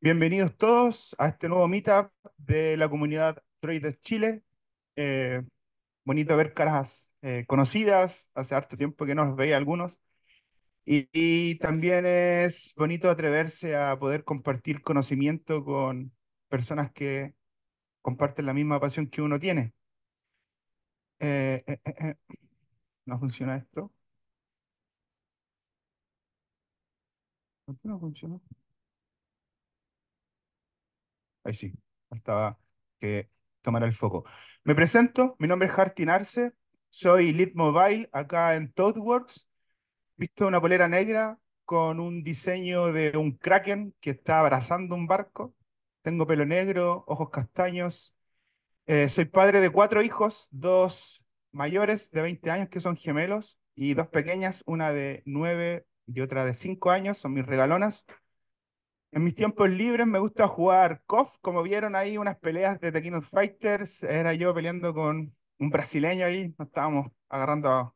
Bienvenidos todos a este nuevo meetup de la comunidad Traders Chile. Eh, bonito ver caras eh, conocidas, hace harto tiempo que no los veía algunos. Y, también es bonito atreverse a poder compartir conocimiento con personas que comparten la misma pasión que uno tiene. Eh, ¿No funciona esto? ¿Por qué no funciona? Ahí sí, faltaba que tomara el foco. Me presento, mi nombre es Hartin Arce, soy Lead Mobile acá en ToadWorks. Visto una polera negra con un diseño de un kraken que está abrazando un barco. Tengo pelo negro, ojos castaños. Eh, soy padre de cuatro hijos, dos mayores de 20 años que son gemelos y dos pequeñas, una de 9 y otra de 5 años, son mis regalonas. En mis tiempos libres me gusta jugar KOF, como vieron ahí unas peleas de Tekken Fighters, era yo peleando con un brasileño ahí, nos estábamos agarrando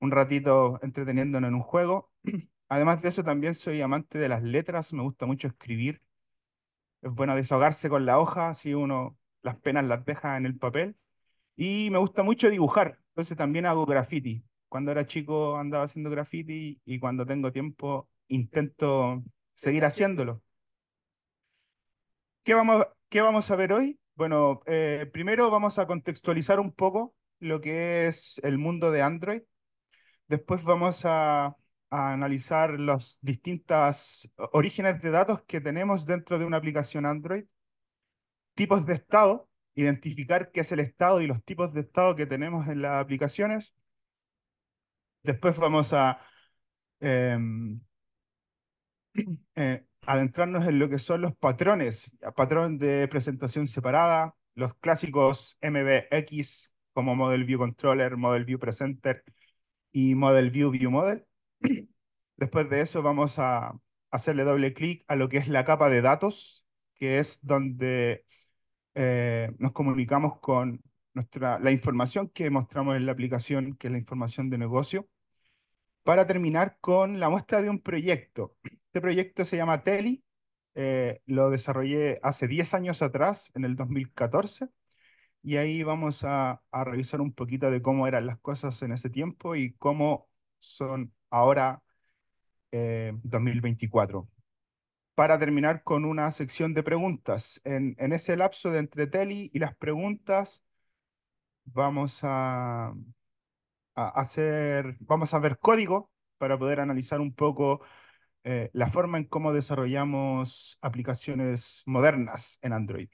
un ratito entreteniéndonos en un juego. Además de eso también soy amante de las letras, me gusta mucho escribir. Es bueno desahogarse con la hoja, si uno las penas las deja en el papel. Y me gusta mucho dibujar, entonces también hago graffiti. Cuando era chico andaba haciendo graffiti y cuando tengo tiempo intento seguir haciéndolo ¿Qué vamos, qué vamos a ver hoy? Bueno, eh, primero vamos a contextualizar un poco lo que es el mundo de Android. Después vamos a, analizar los distintos orígenes de datos que tenemos dentro de una aplicación Android. Tipos de estado, identificar qué es el estado y los tipos de estado que tenemos en las aplicaciones. Después vamos a em, Eh, adentrarnos en lo que son los patrones, patrón de presentación separada, los clásicos MBX como Model View Controller, Model View Presenter y Model View View Model. Después de eso vamos a hacerle doble clic a lo que es la capa de datos, que es donde eh, nos comunicamos con nuestra, la información que mostramos en la aplicación, que es la información de negocio, para terminar con la muestra de un proyecto, Este proyecto se llama Teli, eh, lo desarrollé hace 10 años atrás, en el 2014, y ahí vamos a, revisar un poquito de cómo eran las cosas en ese tiempo y cómo son ahora 2024. Eh, para terminar con una sección de preguntas. En, ese lapso de entre Teli y las preguntas, vamos a, a hacer, vamos a ver código para poder analizar un poco eh, la forma en cómo desarrollamos aplicaciones modernas en Android.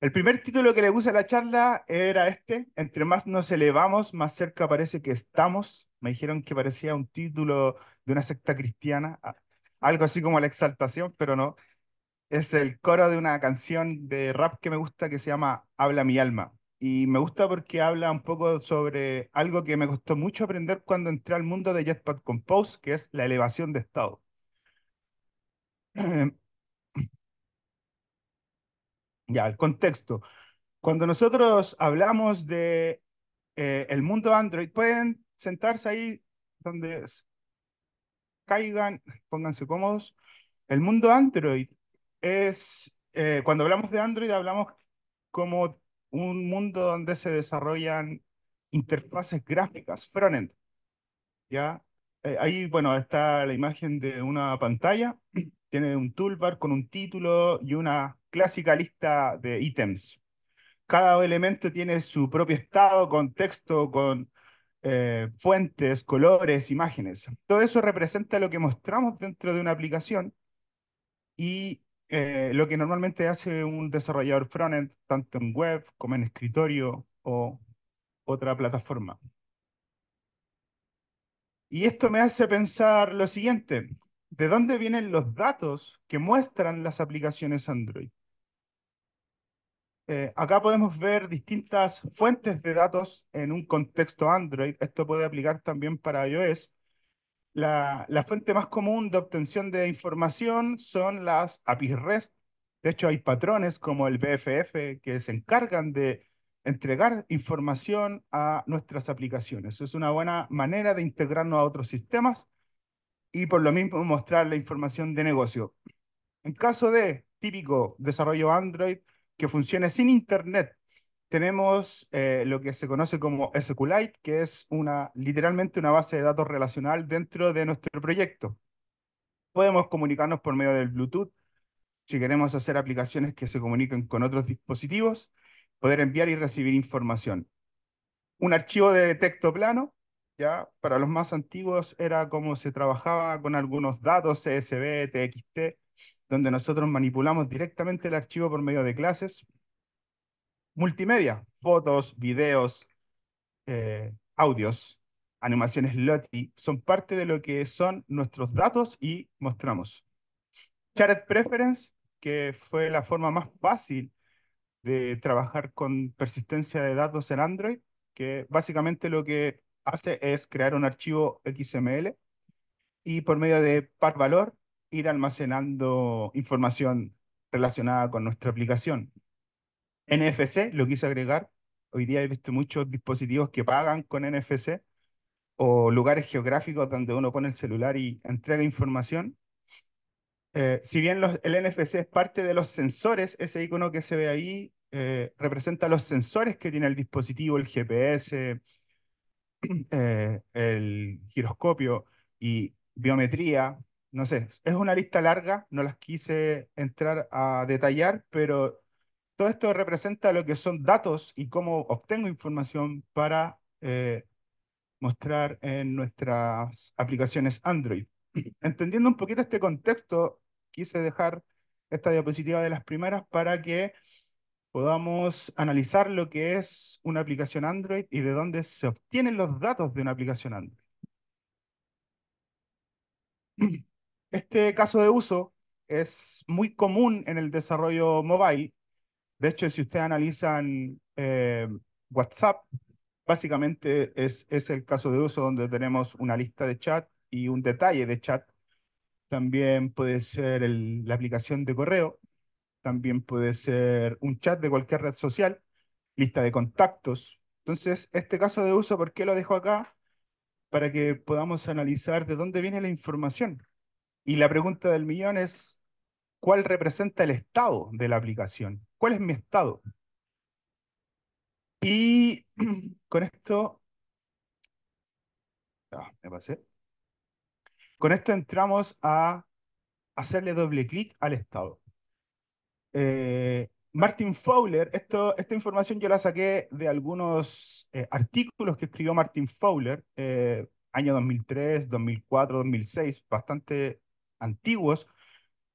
El primer título que le puse a la charla era este, entre más nos elevamos, más cerca parece que estamos. Me dijeron que parecía un título de una secta cristiana, algo así como la exaltación, pero no. Es el coro de una canción de rap que me gusta que se llama Habla mi alma y me gusta porque habla un poco sobre algo que me costó mucho aprender cuando entré al mundo de Jetpack Compose, que es la elevación de estado. ya, el contexto. Cuando nosotros hablamos de eh, el mundo Android, pueden sentarse ahí donde caigan, pónganse cómodos. El mundo Android es, eh, cuando hablamos de Android, hablamos como un mundo donde se desarrollan interfaces gráficas, frontend. ¿ya? Eh, ahí, bueno, está la imagen de una pantalla, tiene un toolbar con un título y una clásica lista de ítems. Cada elemento tiene su propio estado, contexto, con eh, fuentes, colores, imágenes. Todo eso representa lo que mostramos dentro de una aplicación y eh, lo que normalmente hace un desarrollador frontend, tanto en web como en escritorio o otra plataforma. Y esto me hace pensar lo siguiente, ¿de dónde vienen los datos que muestran las aplicaciones Android? Eh, acá podemos ver distintas fuentes de datos en un contexto Android. Esto puede aplicar también para iOS. La, fuente más común de obtención de información son las APIs REST. De hecho, hay patrones como el BFF que se encargan de entregar información a nuestras aplicaciones. Es una buena manera de integrarnos a otros sistemas y por lo mismo mostrar la información de negocio. En caso de típico desarrollo Android que funcione sin Internet tenemos eh, lo que se conoce como SQLite, que es una, literalmente una base de datos relacional dentro de nuestro proyecto. Podemos comunicarnos por medio del Bluetooth, si queremos hacer aplicaciones que se comuniquen con otros dispositivos, poder enviar y recibir información. Un archivo de texto plano, ya para los más antiguos era como se trabajaba con algunos datos CSV, TXT, donde nosotros manipulamos directamente el archivo por medio de clases, multimedia, fotos, videos, eh, audios, animaciones LOTI, son parte de lo que son nuestros datos y mostramos. Shared Preference, que fue la forma más fácil de trabajar con persistencia de datos en Android, que básicamente lo que hace es crear un archivo XML y por medio de par valor ir almacenando información relacionada con nuestra aplicación. NFC lo quiso agregar. Hoy día he visto muchos dispositivos que pagan con NFC o lugares geográficos donde uno pone el celular y entrega información. Eh, si bien los, el NFC es parte de los sensores, ese icono que se ve ahí eh, representa los sensores que tiene el dispositivo, el GPS, eh, el giroscopio y biometría. No sé, es una lista larga, no las quise entrar a detallar, pero todo esto representa lo que son datos y cómo obtengo información para eh, mostrar en nuestras aplicaciones Android. Entendiendo un poquito este contexto, quise dejar esta diapositiva de las primeras para que podamos analizar lo que es una aplicación Android y de dónde se obtienen los datos de una aplicación Android. Este caso de uso es muy común en el desarrollo mobile de hecho, si ustedes analizan eh, WhatsApp, básicamente es, el caso de uso donde tenemos una lista de chat y un detalle de chat. También puede ser la aplicación de correo, también puede ser un chat de cualquier red social, lista de contactos. Entonces, este caso de uso, ¿por qué lo dejo acá? Para que podamos analizar de dónde viene la información. Y la pregunta del millón es, ¿cuál representa el estado de la aplicación? cuál es mi estado. Y con esto... Ah, con esto entramos a hacerle doble clic al estado. Eh, Martin Fowler, esto, esta información yo la saqué de algunos eh, artículos que escribió Martin Fowler, eh, año 2003, 2004, 2006, bastante antiguos,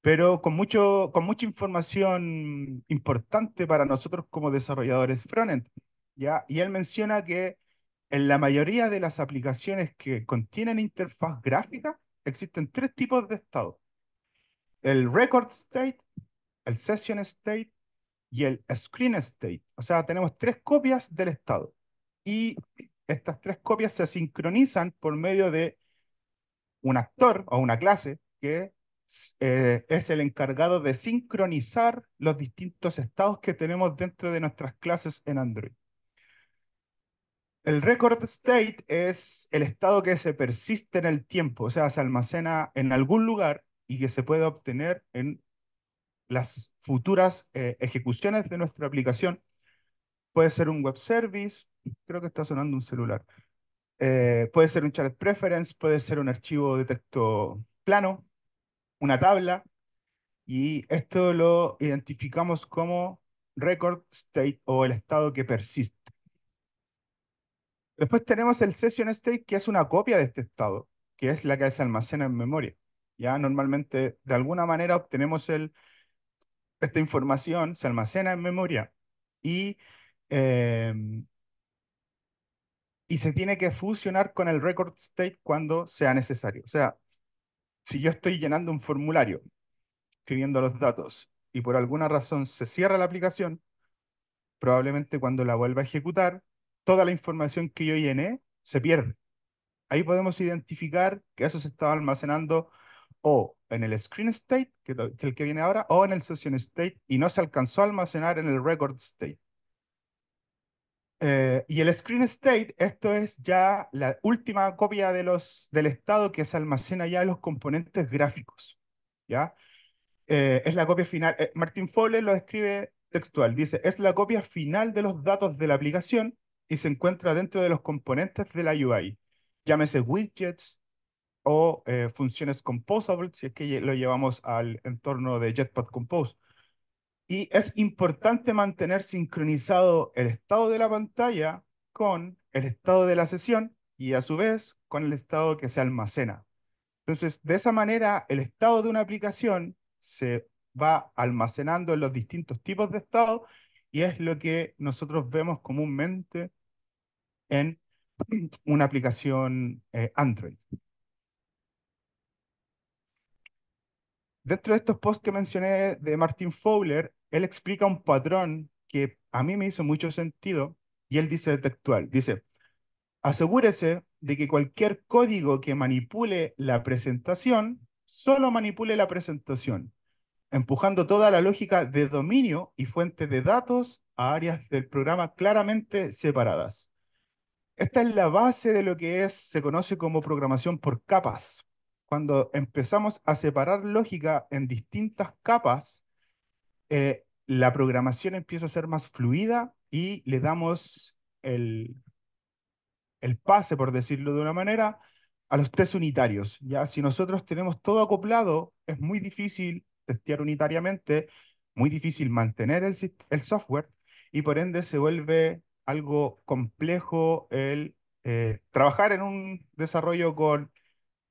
pero con, mucho, con mucha información importante para nosotros como desarrolladores frontend. ¿ya? Y él menciona que en la mayoría de las aplicaciones que contienen interfaz gráfica existen tres tipos de estado. El record state, el session state y el screen state. O sea, tenemos tres copias del estado. Y estas tres copias se sincronizan por medio de un actor o una clase que eh, es el encargado de sincronizar los distintos estados que tenemos dentro de nuestras clases en Android. El record state es el estado que se persiste en el tiempo, o sea, se almacena en algún lugar y que se puede obtener en las futuras eh, ejecuciones de nuestra aplicación. Puede ser un web service, creo que está sonando un celular. Eh, puede ser un chat preference, puede ser un archivo de texto plano, una tabla y esto lo identificamos como record state o el estado que persiste. Después tenemos el session state, que es una copia de este estado, que es la que se almacena en memoria. Ya normalmente, de alguna manera, obtenemos el, esta información, se almacena en memoria y, em, y se tiene que fusionar con el record state cuando sea necesario. O sea, si yo estoy llenando un formulario, escribiendo los datos, y por alguna razón se cierra la aplicación, probablemente cuando la vuelva a ejecutar, toda la información que yo llené se pierde. Ahí podemos identificar que eso se estaba almacenando o en el screen state, que, es el que viene ahora, o en el session state, y no se alcanzó a almacenar en el record state. Eh, y el screen state, esto es ya la última copia de los, del estado que se almacena ya en los componentes gráficos. ¿ya? Eh, es la copia final. Eh, Martin Fowler lo describe textual. Dice, es la copia final de los datos de la aplicación y se encuentra dentro de los componentes de la UI. Llámese widgets o funciones composable, si es que lo llevamos al entorno de Jetpack Compose. Y es importante mantener sincronizado el estado de la pantalla con el estado de la sesión y a su vez con el estado que se almacena. Entonces, de esa manera, el estado de una aplicación se va almacenando en los distintos tipos de estado y es lo que nosotros vemos comúnmente en una aplicación eh, Android. Dentro de estos posts que mencioné de Martin Fowler, él explica un patrón que a mí me hizo mucho sentido y él dice textual, dice, asegúrese de que cualquier código que manipule la presentación, solo manipule la presentación, empujando toda la lógica de dominio y fuente de datos a áreas del programa claramente separadas. Esta es la base de lo que es, se conoce como programación por capas. Cuando empezamos a separar lógica en distintas capas, eh, la programación empieza a ser más fluida y le damos el, el pase, por decirlo de una manera, a los test unitarios. ¿ya? Si nosotros tenemos todo acoplado, es muy difícil testear unitariamente, muy difícil mantener el, software y por ende se vuelve algo complejo el eh, trabajar en un desarrollo con,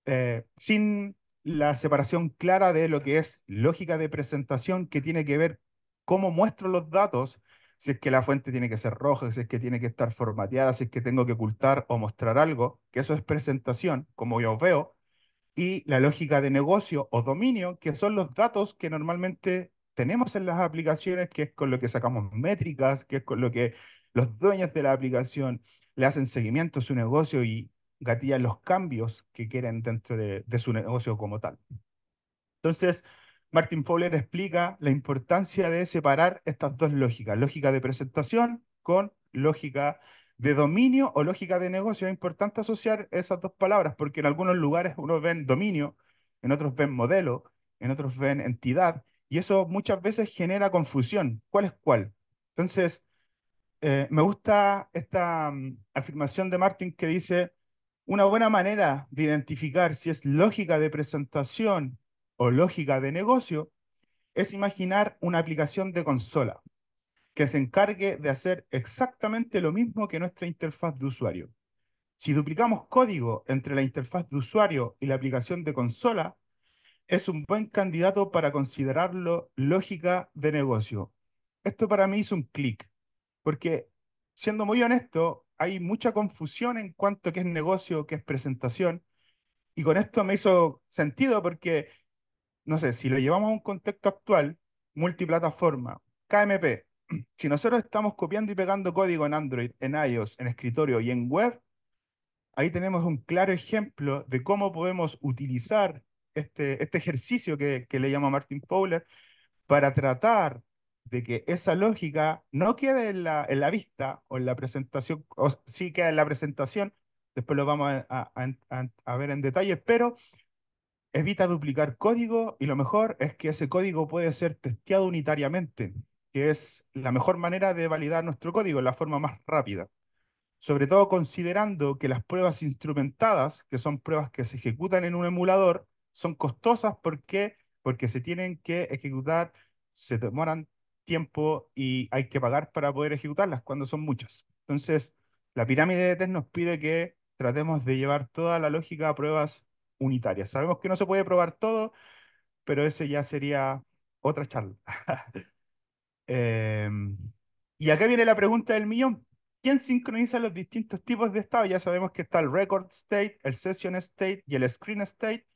eh, sin la separación clara de lo que es lógica de presentación, que tiene que ver cómo muestro los datos, si es que la fuente tiene que ser roja, si es que tiene que estar formateada, si es que tengo que ocultar o mostrar algo, que eso es presentación, como yo veo, y la lógica de negocio o dominio, que son los datos que normalmente tenemos en las aplicaciones, que es con lo que sacamos métricas, que es con lo que los dueños de la aplicación le hacen seguimiento a su negocio y gatilla los cambios que quieren dentro de, su negocio como tal. Entonces, Martin Fowler explica la importancia de separar estas dos lógicas, lógica de presentación con lógica de dominio o lógica de negocio. Es importante asociar esas dos palabras porque en algunos lugares uno ven dominio, en otros ven modelo, en otros ven entidad y eso muchas veces genera confusión. ¿Cuál es cuál? Entonces, eh, me gusta esta mm, afirmación de Martin que dice, una buena manera de identificar si es lógica de presentación o lógica de negocio es imaginar una aplicación de consola que se encargue de hacer exactamente lo mismo que nuestra interfaz de usuario. Si duplicamos código entre la interfaz de usuario y la aplicación de consola, es un buen candidato para considerarlo lógica de negocio. Esto para mí hizo un clic, porque siendo muy honesto, hay mucha confusión en cuanto a qué es negocio, qué es presentación. Y con esto me hizo sentido porque, no sé, si lo llevamos a un contexto actual, multiplataforma, KMP, si nosotros estamos copiando y pegando código en Android, en iOS, en escritorio y en web, ahí tenemos un claro ejemplo de cómo podemos utilizar este, este ejercicio que, que le llama Martin Fowler para tratar de que esa lógica no quede en la, vista o en la presentación, o sí queda en la presentación, después lo vamos a, ver en detalle, pero evita duplicar código y lo mejor es que ese código puede ser testeado unitariamente, que es la mejor manera de validar nuestro código, la forma más rápida. Sobre todo considerando que las pruebas instrumentadas, que son pruebas que se ejecutan en un emulador, son costosas porque, porque se tienen que ejecutar, se demoran tiempo y hay que pagar para poder ejecutarlas cuando son muchas. Entonces, la pirámide de test nos pide que tratemos de llevar toda la lógica a pruebas unitarias. Sabemos que no se puede probar todo, pero ese ya sería otra charla. Em, y acá viene la pregunta del millón. ¿Quién sincroniza los distintos tipos de estado? Ya sabemos que está el record state, el session state y el screen state.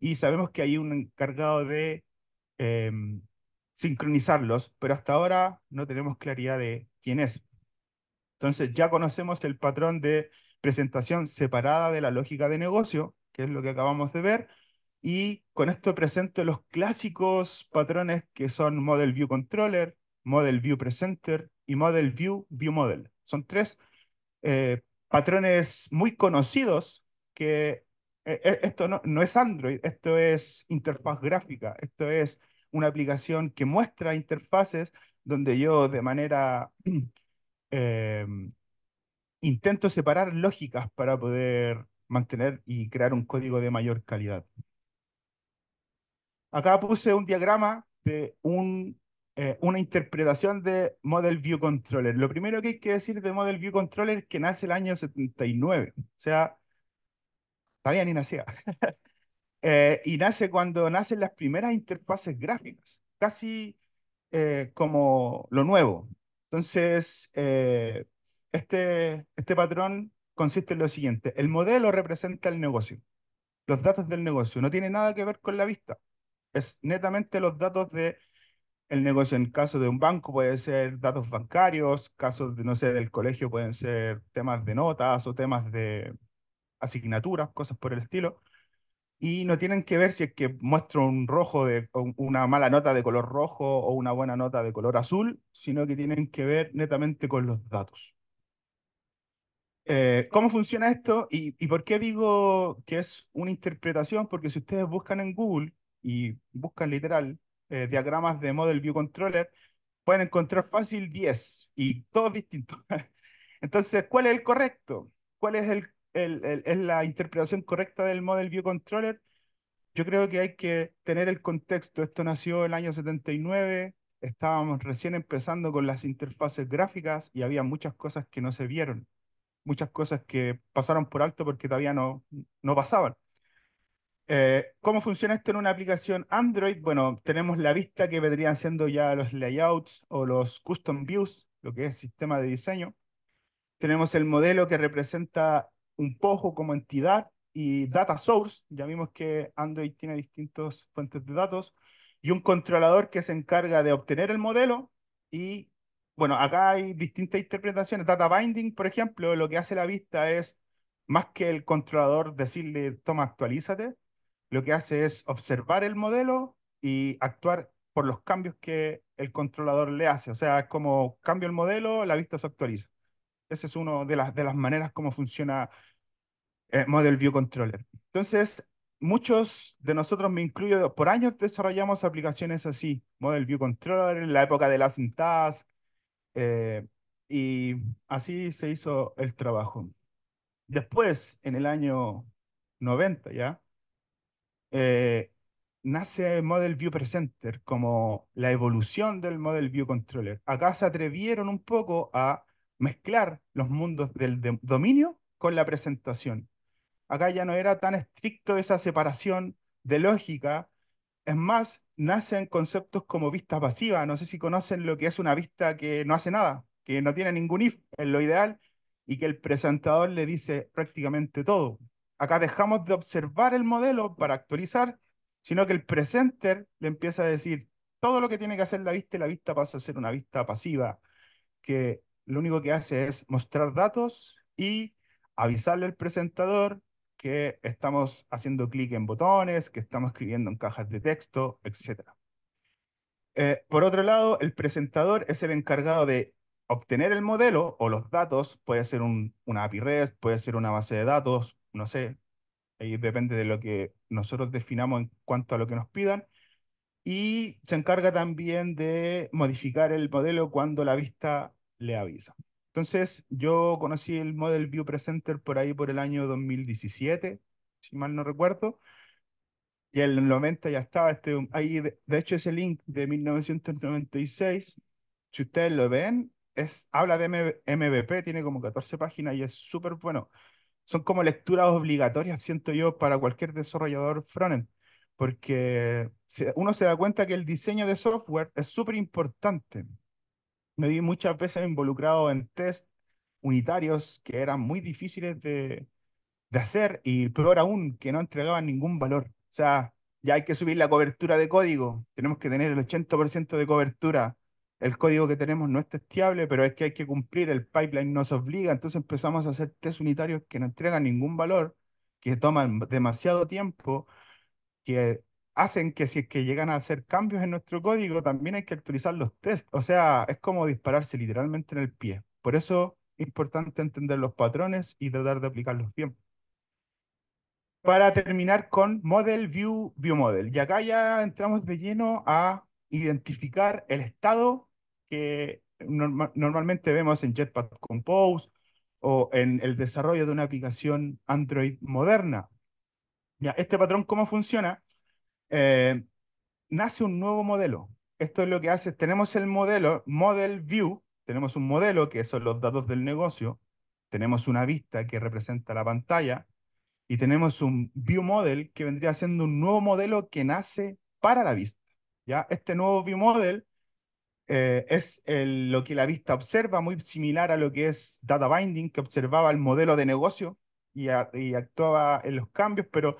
Y sabemos que hay un encargado de eh, sincronizarlos, pero hasta ahora no tenemos claridad de quién es. Entonces ya conocemos el patrón de presentación separada de la lógica de negocio, que es lo que acabamos de ver, y con esto presento los clásicos patrones que son Model View Controller, Model View Presenter y Model View View Model. Son tres eh, patrones muy conocidos que eh, eh, esto no es Android, esto es interfaz gráfica, esto es una aplicación que muestra interfaces donde yo de manera eh, intento separar lógicas para poder mantener y crear un código de mayor calidad. Acá puse un diagrama de un, eh, una interpretación de Model View Controller. Lo primero que hay que decir de Model View Controller es que nace el año 79. O sea, todavía ni nacía. Eh, y nace cuando nacen las primeras interfaces gráficas, casi eh, como lo nuevo. Entonces, eh, este, este patrón consiste en lo siguiente. El modelo representa el negocio, los datos del negocio. No tiene nada que ver con la vista. Es netamente los datos de el negocio. En caso de un banco puede ser datos bancarios, casos, de, no sé, del colegio pueden ser temas de notas o temas de asignaturas, cosas por el estilo y no tienen que ver si es que muestro un rojo de una mala nota de color rojo o una buena nota de color azul, sino que tienen que ver netamente con los datos. Eh, ¿Cómo funciona esto? ¿Y, ¿Y, por qué digo que es una interpretación? Porque si ustedes buscan en Google y buscan literal eh, diagramas de Model View Controller, pueden encontrar fácil 10 y todos distintos. Entonces, ¿cuál es el correcto? ¿Cuál es el es la interpretación correcta del Model View Controller, yo creo que hay que tener el contexto. Esto nació en el año 79, estábamos recién empezando con las interfaces gráficas y había muchas cosas que no se vieron, muchas cosas que pasaron por alto porque todavía no, no pasaban. Eh, ¿Cómo funciona esto en una aplicación Android? Bueno, tenemos la vista que vendrían siendo ya los layouts o los custom views, lo que es sistema de diseño. Tenemos el modelo que representa un poco como entidad y data source, ya vimos que Android tiene distintas fuentes de datos, y un controlador que se encarga de obtener el modelo y, bueno, acá hay distintas interpretaciones. Data binding, por ejemplo, lo que hace la vista es, más que el controlador decirle, toma, actualízate, lo que hace es observar el modelo y actuar por los cambios que el controlador le hace. O sea, es como cambio el modelo, la vista se actualiza. Esa es una de las, de las maneras como funciona el eh, Model View Controller. Entonces, muchos de nosotros, me incluyo, por años desarrollamos aplicaciones así, Model View Controller, en la época de las Task, eh, y así se hizo el trabajo. Después, en el año 90 ya, eh, nace Model View Presenter como la evolución del Model View Controller. Acá se atrevieron un poco a mezclar los mundos del dominio con la presentación. Acá ya no era tan estricto esa separación de lógica, es más, nacen conceptos como vista pasiva, no sé si conocen lo que es una vista que no hace nada, que no tiene ningún if en lo ideal y que el presentador le dice prácticamente todo. Acá dejamos de observar el modelo para actualizar, sino que el presenter le empieza a decir todo lo que tiene que hacer la vista y la vista pasa a ser una vista pasiva, que lo único que hace es mostrar datos y avisarle al presentador que estamos haciendo clic en botones, que estamos escribiendo en cajas de texto, etc. Eh, por otro lado, el presentador es el encargado de obtener el modelo o los datos, puede ser una API REST, puede ser una base de datos, no sé, ahí depende de lo que nosotros definamos en cuanto a lo que nos pidan, y se encarga también de modificar el modelo cuando la vista le avisa. Entonces, yo conocí el Model View Presenter por ahí por el año 2017, si mal no recuerdo. Y en el 90 ya estaba, este, ahí, de, hecho ese link de 1996, si ustedes lo ven, es, habla de MVP, tiene como 14 páginas y es súper bueno. Son como lecturas obligatorias, siento yo, para cualquier desarrollador frontend, porque uno se da cuenta que el diseño de software es súper importante me vi muchas veces involucrado en test unitarios que eran muy difíciles de, de hacer y peor aún, que no entregaban ningún valor. O sea, ya hay que subir la cobertura de código, tenemos que tener el 80% de cobertura. El código que tenemos no es testeable, pero es que hay que cumplir, el pipeline nos obliga, entonces empezamos a hacer test unitarios que no entregan ningún valor, que toman demasiado tiempo, que hacen que si es que llegan a hacer cambios en nuestro código, también hay que actualizar los tests. O sea, es como dispararse literalmente en el pie. Por eso es importante entender los patrones y tratar de aplicarlos bien. Para terminar con Model View View Model. Y acá ya entramos de lleno a identificar el estado que normalmente vemos en Jetpack Compose o en el desarrollo de una aplicación Android moderna. Ya, este patrón, ¿cómo funciona? Eh, nace un nuevo modelo. Esto es lo que hace, tenemos el modelo, Model View, tenemos un modelo que son los datos del negocio, tenemos una vista que representa la pantalla y tenemos un View Model que vendría siendo un nuevo modelo que nace para la vista. ¿ya? Este nuevo View Model eh, es lo que la vista observa, muy similar a lo que es data binding, que observaba el modelo de negocio y, y actuaba en los cambios, pero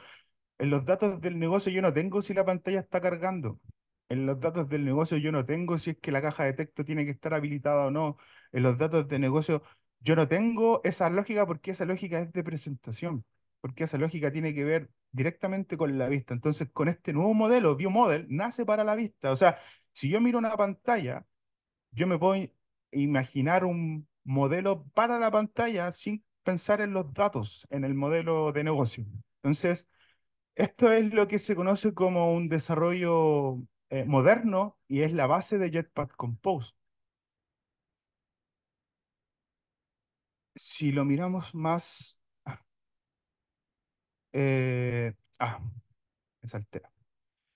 en los datos del negocio yo no tengo si la pantalla está cargando. En los datos del negocio yo no tengo si es que la caja de texto tiene que estar habilitada o no. En los datos de negocio yo no tengo esa lógica porque esa lógica es de presentación, porque esa lógica tiene que ver directamente con la vista. Entonces, con este nuevo modelo, ViewModel, nace para la vista. O sea, si yo miro una pantalla, yo me puedo imaginar un modelo para la pantalla sin pensar en los datos, en el modelo de negocio. Entonces, esto es lo que se conoce como un desarrollo eh, moderno y es la base de Jetpack Compose. Si lo miramos más... Ah, eh, ah me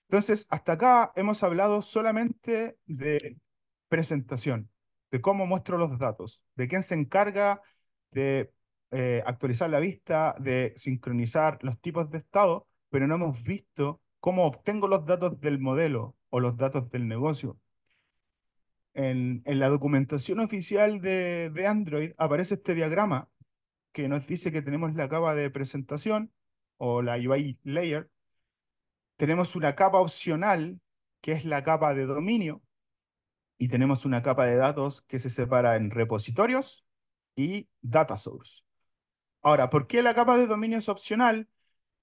Entonces, hasta acá hemos hablado solamente de presentación, de cómo muestro los datos, de quién se encarga de eh, actualizar la vista, de sincronizar los tipos de estado, pero no hemos visto cómo obtengo los datos del modelo o los datos del negocio. En, la documentación oficial de, de Android aparece este diagrama que nos dice que tenemos la capa de presentación o la UI layer. Tenemos una capa opcional, que es la capa de dominio, y tenemos una capa de datos que se separa en repositorios y data source. Ahora, ¿por qué la capa de dominio es opcional?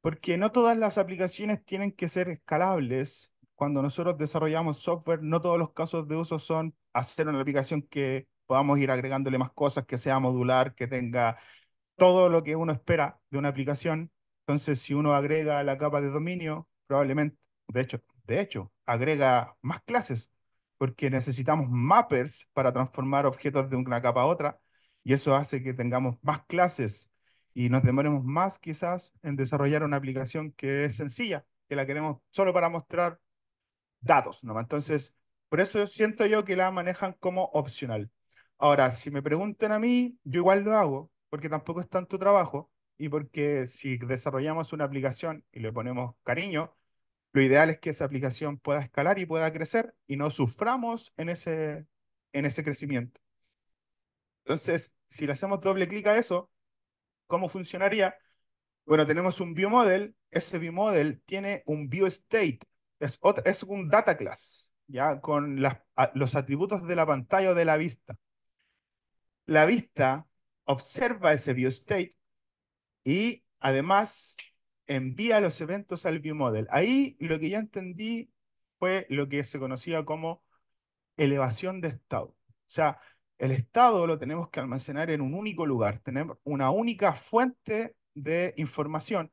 Porque no todas las aplicaciones tienen que ser escalables. Cuando nosotros desarrollamos software, no todos los casos de uso son hacer una aplicación que podamos ir agregándole más cosas, que sea modular, que tenga todo lo que uno espera de una aplicación. Entonces, si uno agrega la capa de dominio, probablemente, de hecho, de hecho, agrega más clases, porque necesitamos mappers para transformar objetos de una capa a otra, y eso hace que tengamos más clases y nos demoremos más quizás en desarrollar una aplicación que es sencilla, que la queremos solo para mostrar datos. ¿no? Entonces, por eso siento yo que la manejan como opcional. Ahora, si me preguntan a mí, yo igual lo hago, porque tampoco es tanto trabajo y porque si desarrollamos una aplicación y le ponemos cariño, lo ideal es que esa aplicación pueda escalar y pueda crecer y no suframos en ese, en ese crecimiento. Entonces, si le hacemos doble clic a eso, ¿Cómo funcionaría? Bueno, tenemos un model. Ese model tiene un ViewState, Es, es un data class, ¿ya? Con los atributos de la pantalla o de la vista. La vista observa ese state y además envía los eventos al model Ahí lo que yo entendí fue lo que se conocía como elevación de estado. O sea, el estado lo tenemos que almacenar en un único lugar, tenemos una única fuente de información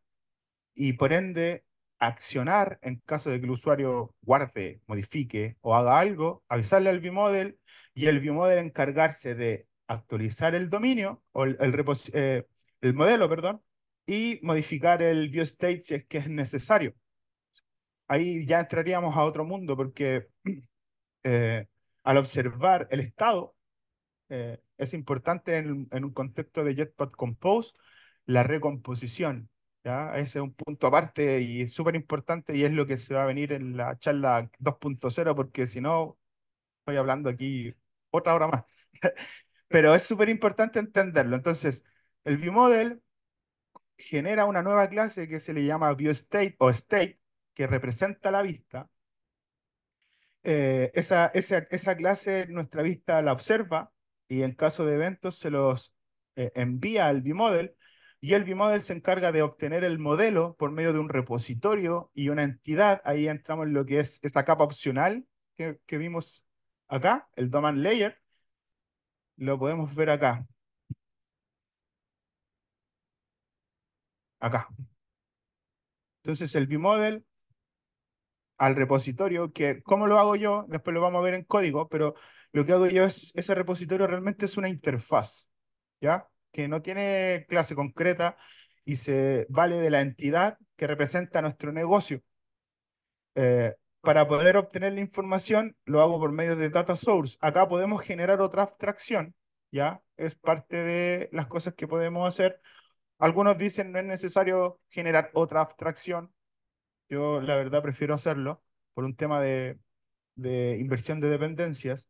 y por ende accionar en caso de que el usuario guarde, modifique o haga algo, avisarle al ViewModel y el ViewModel encargarse de actualizar el dominio o el, el eh, modelo, perdón, y modificar el viewState si es que es necesario. Ahí ya entraríamos a otro mundo porque eh, al observar el estado eh, es importante en, en, un contexto de Jetpack Compose la recomposición. ¿ya? Ese es un punto aparte y súper importante y es lo que se va a venir en la charla 2.0 porque si no, estoy hablando aquí otra hora más. Pero es súper importante entenderlo. Entonces, el ViewModel genera una nueva clase que se le llama ViewState o State, que representa la vista. Eh, esa, esa, esa clase, nuestra vista la observa, y en caso de eventos se los eh, envía al b y el b se encarga de obtener el modelo por medio de un repositorio y una entidad. Ahí entramos en lo que es esta capa opcional que, vimos acá, el Domain Layer. Lo podemos ver acá. Acá. Entonces el b al repositorio, que cómo lo hago yo, después lo vamos a ver en código, pero lo que hago yo es, ese repositorio realmente es una interfaz, ¿ya? Que no tiene clase concreta y se vale de la entidad que representa nuestro negocio. Eh, para poder obtener la información, lo hago por medio de data source. Acá podemos generar otra abstracción, ¿ya? Es parte de las cosas que podemos hacer. Algunos dicen no es necesario generar otra abstracción. Yo la verdad prefiero hacerlo por un tema de, de inversión de dependencias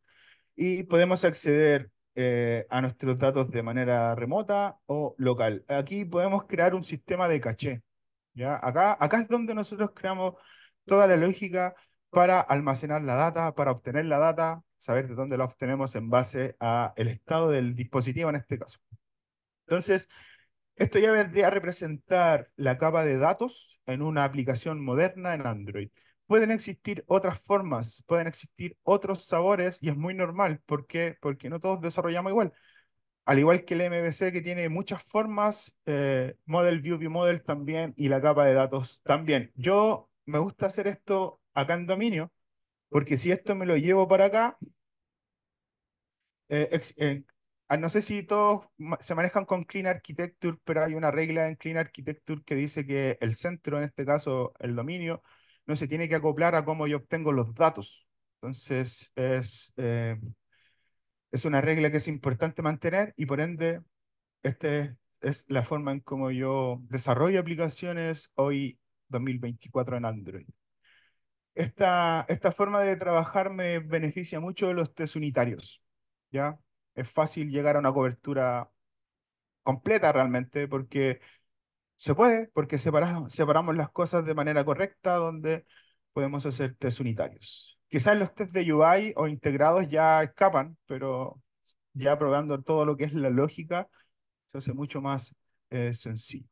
y podemos acceder eh, a nuestros datos de manera remota o local. Aquí podemos crear un sistema de caché. ¿ya? Acá, acá es donde nosotros creamos toda la lógica para almacenar la data, para obtener la data, saber de dónde la obtenemos en base al estado del dispositivo en este caso. Entonces, esto ya vendría a representar la capa de datos en una aplicación moderna en Android pueden existir otras formas, pueden existir otros sabores y es muy normal. ¿Por qué? Porque no todos desarrollamos igual. Al igual que el MVC que tiene muchas formas, eh, Model View, View Model también y la capa de datos también. Yo me gusta hacer esto acá en dominio porque si esto me lo llevo para acá, eh, eh, ah, no sé si todos se manejan con Clean Architecture, pero hay una regla en Clean Architecture que dice que el centro, en este caso el dominio, no se tiene que acoplar a cómo yo obtengo los datos. Entonces, es, eh, es una regla que es importante mantener y por ende, esta es la forma en cómo yo desarrollo aplicaciones hoy 2024 en Android. Esta, esta forma de trabajar me beneficia mucho de los test unitarios. ¿ya? Es fácil llegar a una cobertura completa realmente porque se puede porque separamos, separamos las cosas de manera correcta donde podemos hacer test unitarios. Quizás los test de UI o integrados ya escapan, pero ya probando todo lo que es la lógica, se hace mucho más eh, sencillo.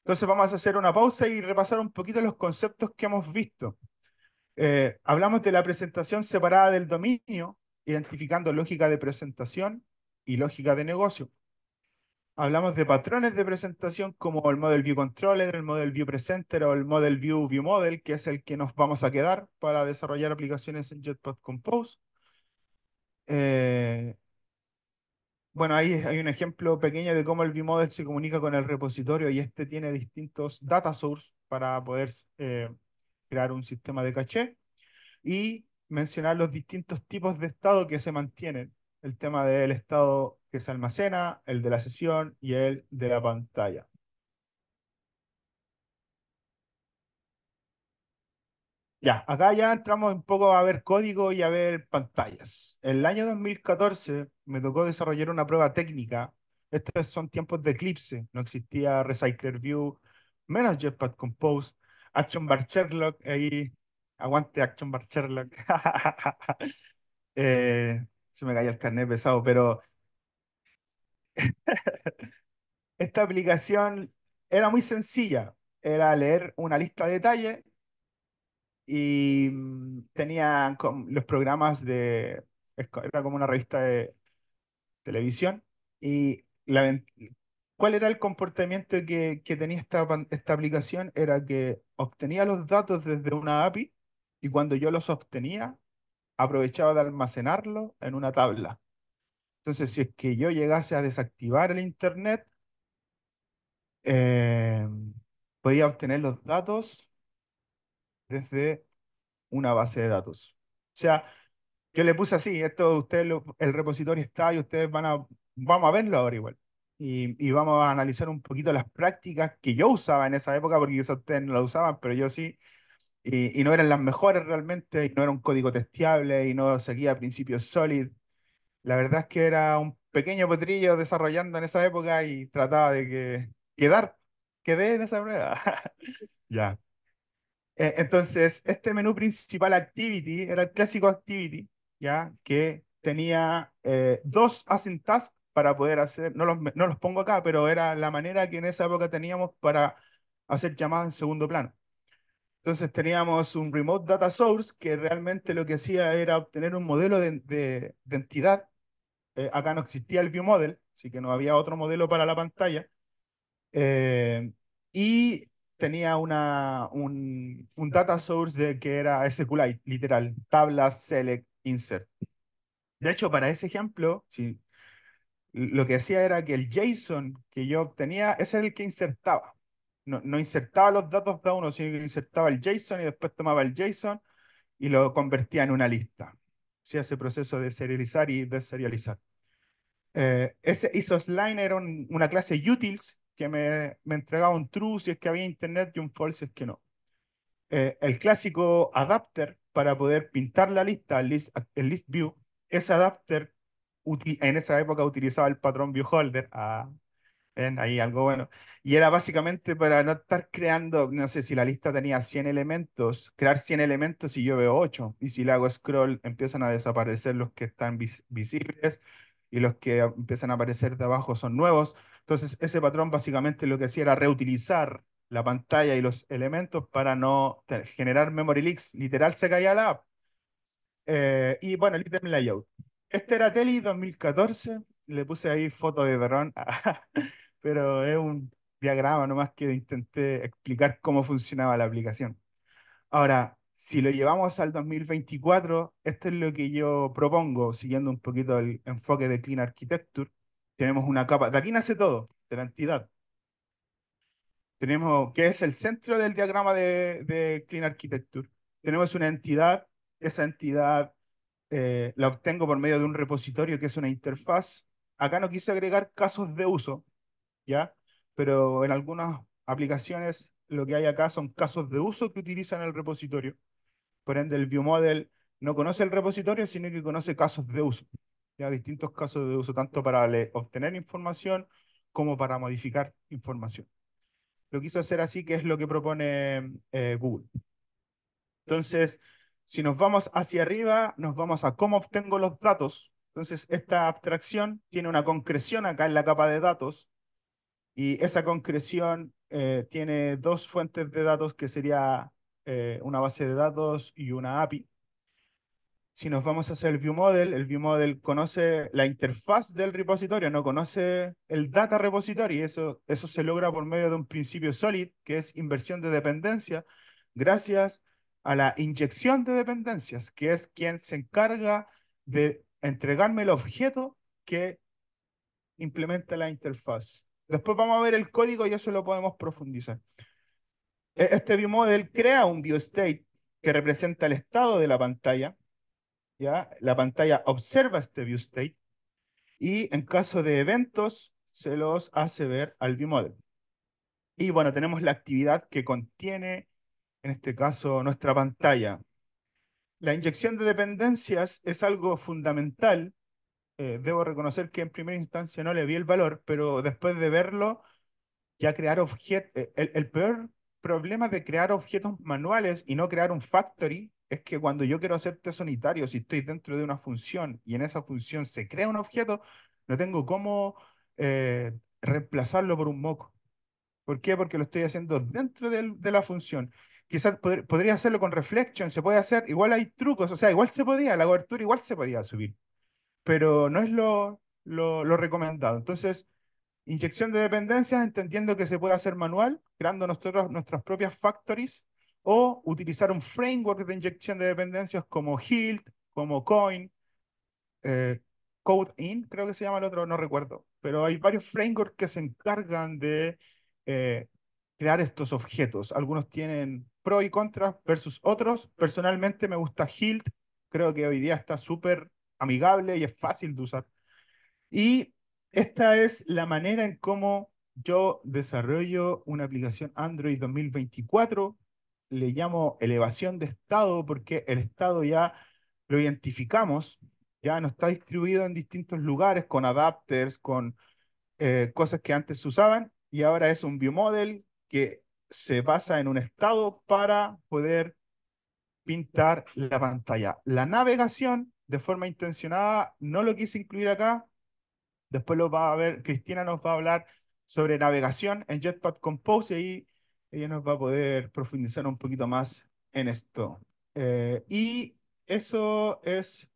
Entonces vamos a hacer una pausa y repasar un poquito los conceptos que hemos visto. Eh, hablamos de la presentación separada del dominio, identificando lógica de presentación y lógica de negocio hablamos de patrones de presentación como el Model View Controller, el Model View Presenter o el Model View View Model, que es el que nos vamos a quedar para desarrollar aplicaciones en Jetpack Compose. Eh, bueno, ahí hay un ejemplo pequeño de cómo el ViewModel Model se comunica con el repositorio y este tiene distintos data source para poder eh, crear un sistema de caché y mencionar los distintos tipos de estado que se mantienen. El tema del estado que se almacena, el de la sesión y el de la pantalla. Ya, acá ya entramos un poco a ver código y a ver pantallas. En el año 2014 me tocó desarrollar una prueba técnica. Estos son tiempos de Eclipse. No existía Recycler View, menos Jetpack Compose, Action Bar Sherlock. Ahí, aguante Action Bar Sherlock. Eh, se me caía el carnet pesado, pero esta aplicación era muy sencilla. Era leer una lista de detalles y mm, Tenía los programas de... Era como una revista de televisión. Y la, ¿Cuál era el comportamiento que, tenía esta, esta, aplicación? Era que obtenía los datos desde una API y cuando yo los obtenía, aprovechaba de almacenarlo en una tabla. Entonces, si es que yo llegase a desactivar el Internet, eh, podía obtener los datos desde una base de datos. O sea, yo le puse así, esto ustedes el repositorio está y ustedes van a, vamos a verlo ahora igual. Y, vamos a analizar un poquito las prácticas que yo usaba en esa época, porque quizás ustedes no las usaban, pero yo sí, y, no eran las mejores realmente, no era un código testeable, y no seguía principios sólidos la verdad es que era un pequeño potrillo desarrollando en esa época y trataba de que quedar, quedé en esa prueba. ya. E, entonces, este menú principal Activity era el clásico Activity, ya que tenía eh, dos async tasks para poder hacer, no los, no los pongo acá, pero era la manera que en esa época teníamos para hacer llamadas en segundo plano. Entonces teníamos un Remote Data Source que realmente lo que hacía era obtener un modelo de, de, de entidad eh, acá no existía el view model, así que no había otro modelo para la pantalla. Eh, y tenía una, un, un, data source de que era SQLite, literal, Tabla, select, insert. De hecho, para ese ejemplo, lo que hacía era que el JSON que yo obtenía, ese era el que insertaba. No, no insertaba los datos de uno, sino que insertaba el JSON y después tomaba el JSON y lo convertía en una lista se hace proceso de serializar y deserializar. Eh, ese ISOSLine era una clase utils que me, me, entregaba un true si es que había internet y un false si es que no. Eh, el clásico adapter para poder pintar la lista, el list, el list view, ese adapter en esa época utilizaba el patrón viewholder, holder ah, ¿Ven? Ahí algo bueno. Y era básicamente para no estar creando, no sé si la lista tenía 100 elementos, crear 100 elementos y yo veo 8. Y si le hago scroll, empiezan a desaparecer los que están visibles y los que empiezan a aparecer de abajo son nuevos. Entonces, ese patrón básicamente lo que hacía era reutilizar la pantalla y los elementos para no generar memory leaks. Literal, se caía la app. Eh, y bueno, el item layout. Este era Teli 2014. Le puse ahí foto de Verón. pero es un diagrama nomás que intenté explicar cómo funcionaba la aplicación. Ahora, si lo llevamos al 2024, esto es lo que yo propongo, siguiendo un poquito el enfoque de Clean Architecture. Tenemos una capa, de aquí nace todo, de la entidad. Tenemos, que es el centro del diagrama de, Clean Architecture. Tenemos una entidad, esa entidad eh, la obtengo por medio de un repositorio que es una interfaz. Acá no quise agregar casos de uso, ¿ya? Pero en algunas aplicaciones lo que hay acá son casos de uso que utilizan el repositorio. Por ende, el viewmodel no conoce el repositorio, sino que conoce casos de uso. Ya distintos casos de uso, tanto para obtener información como para modificar información. Lo quiso hacer así, que es lo que propone eh, Google. Entonces, si nos vamos hacia arriba, nos vamos a cómo obtengo los datos. Entonces, esta abstracción tiene una concreción acá en la capa de datos, y esa concreción eh, tiene dos fuentes de datos que sería eh, una base de datos y una API. Si nos vamos a hacer el view model, el view model conoce la interfaz del repositorio, no conoce el data repository. Eso, eso se logra por medio de un principio solid, que es inversión de dependencia, gracias a la inyección de dependencias, que es quien se encarga de entregarme el objeto que implementa la interfaz. Después vamos a ver el código y eso lo podemos profundizar. E-, este ViewModel crea un ViewState que representa el estado de la pantalla. ¿ya? La pantalla observa este ViewState y en caso de eventos se los hace ver al ViewModel. Y bueno, tenemos la actividad que contiene, en este caso, nuestra pantalla. La inyección de dependencias es algo fundamental eh, debo reconocer que en primera instancia no le vi el valor, pero después de verlo, ya crear objetos, eh, el, el peor problema de crear objetos manuales y no crear un factory es que cuando yo quiero hacer test unitario, si estoy dentro de una función y en esa función se crea un objeto, no tengo cómo eh, reemplazarlo por un mock. ¿Por qué? Porque lo estoy haciendo dentro de, de la función. Quizás podría hacerlo con reflection, se puede hacer, igual hay trucos, o sea, igual se podía, la cobertura igual se podía subir pero no es lo, recomendado. Entonces, inyección de dependencias, entendiendo que se puede hacer manual, creando nosotros nuestras propias factories, o utilizar un framework de inyección de dependencias como Hilt, como Coin, eh, CodeIn, creo que se llama el otro, no recuerdo, pero hay varios frameworks que se encargan de eh, crear estos objetos. Algunos tienen pro y contras versus otros. Personalmente me gusta Hilt, creo que hoy día está súper amigable y es fácil de usar. Y esta es la manera en cómo yo desarrollo una aplicación Android 2024. Le llamo elevación de estado porque el estado ya lo identificamos, ya no está distribuido en distintos lugares con adapters, con eh, cosas que antes se usaban y ahora es un view model que se basa en un estado para poder pintar la pantalla. La navegación de forma intencionada, no lo quise incluir acá. Después lo va a ver, Cristina nos va a hablar sobre navegación en Jetpack Compose y ella nos va a poder profundizar un poquito más en esto. Eh, y eso es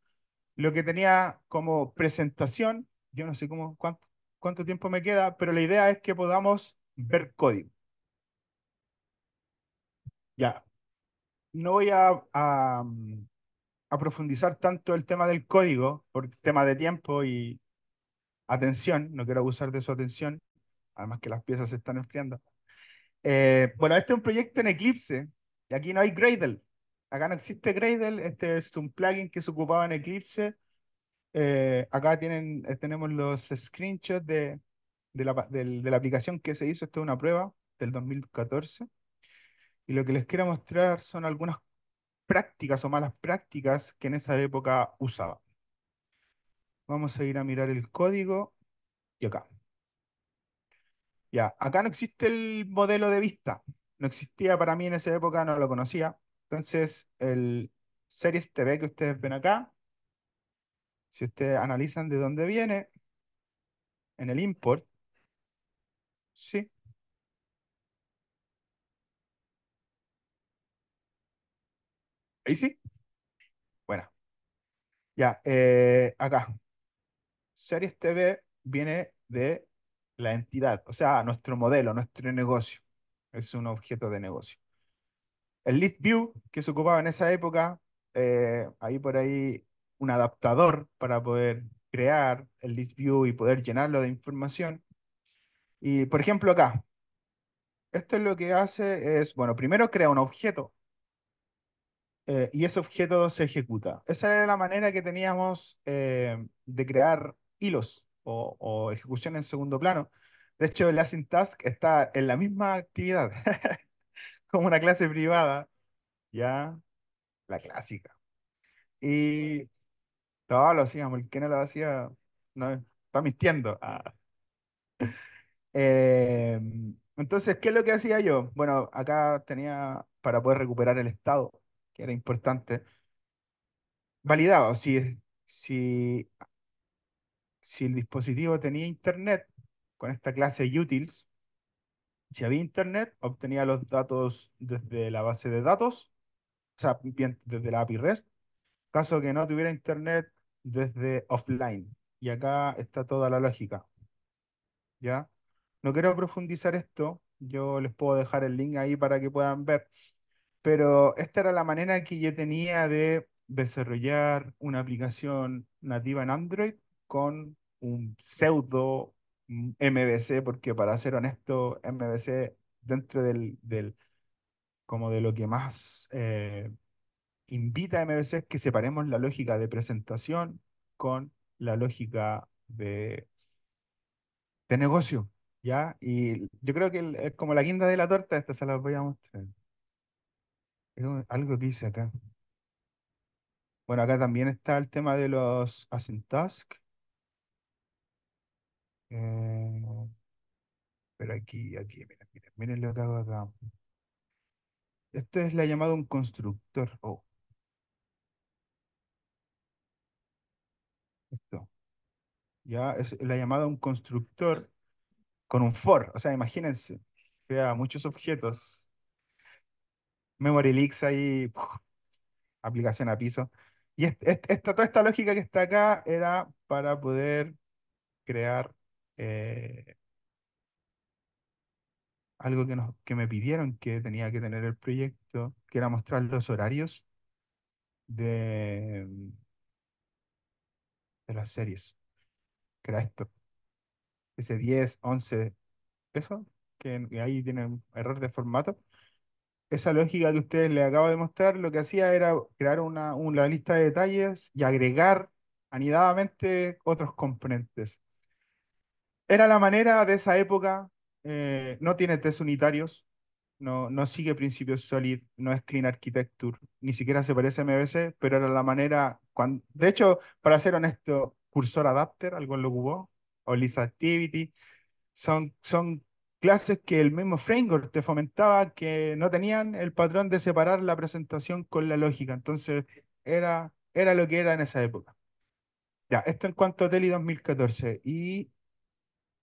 lo que tenía como presentación. Yo no sé cómo, cuánto, tiempo me queda, pero la idea es que podamos ver código. Ya. No voy a, a profundizar tanto el tema del código por tema de tiempo y atención, no quiero abusar de su atención, además que las piezas se están enfriando. Eh, bueno, este es un proyecto en Eclipse, y aquí no hay Gradle. Acá no existe Gradle, este es un plugin que se ocupaba en Eclipse. Eh, acá tienen, eh, tenemos los screenshots de, de, la, de la aplicación que se hizo, Esto es una prueba del 2014. Y lo que les quiero mostrar son algunas prácticas o malas prácticas que en esa época usaba. Vamos a ir a mirar el código y acá. Ya, acá no existe el modelo de vista. No existía para mí en esa época, no lo conocía. Entonces, el Series TV que ustedes ven acá, si ustedes analizan de dónde viene, en el import, ¿sí? Ahí sí. Bueno. Ya, eh, acá. Series TV viene de la entidad, o sea, nuestro modelo, nuestro negocio. Es un objeto de negocio. El list view que se ocupaba en esa época, eh, ahí por ahí un adaptador para poder crear el list view y poder llenarlo de información. Y por ejemplo acá, esto es lo que hace es, bueno, primero crea un objeto eh, y ese objeto se ejecuta. Esa era la manera que teníamos eh, de crear hilos o, ejecución en segundo plano. De hecho, el async task está en la misma actividad, como una clase privada, ya la clásica. Y todo lo hacíamos, el que no lo hacía, está mintiendo. Ah. Eh, entonces, ¿qué es lo que hacía yo? Bueno, acá tenía para poder recuperar el estado que era importante, validaba si, si, si el dispositivo tenía internet con esta clase utils. Si había internet, obtenía los datos desde la base de datos, o sea, desde la API REST. Caso que no tuviera internet, desde offline. Y acá está toda la lógica. ¿Ya? No quiero profundizar esto, yo les puedo dejar el link ahí para que puedan ver pero esta era la manera que yo tenía de desarrollar una aplicación nativa en Android con un pseudo MVC, porque para ser honesto, MVC dentro del, como de lo que más eh, invita a MVC es que separemos la lógica de presentación con la lógica de, de negocio, ¿ya? Y yo creo que es como la guinda de la torta, esta se la voy a mostrar algo que hice acá. Bueno, acá también está el tema de los async task. Eh, pero aquí, aquí, miren, miren, miren lo que hago acá. Esto es la llamada un constructor. Oh. esto. Ya es la llamada un constructor con un for. O sea, imagínense. vea muchos objetos. Memory Leaks ahí, aplicación a piso. Y toda esta lógica que está acá era para poder crear eh, algo que, nos, que me pidieron que tenía que tener el proyecto, que era mostrar los horarios de, de las series. Que era esto. Ese 10, 11, eso, que, ahí tiene Un error de formato esa lógica que ustedes le acabo de mostrar, lo que hacía era crear una, lista de detalles y agregar anidadamente otros componentes. Era la manera de esa época, eh, no tiene test unitarios, no, no sigue principios SOLID, no es Clean Architecture, ni siquiera se parece a MVC, pero era la manera, cuando, de hecho, para ser honesto, Cursor Adapter, algo lo hubo, o Lisa Activity, son, son clases que el mismo framework te fomentaba que no tenían el patrón de separar la presentación con la lógica. Entonces, era, era lo que era en esa época. Ya, esto en cuanto a Teli 2014. Y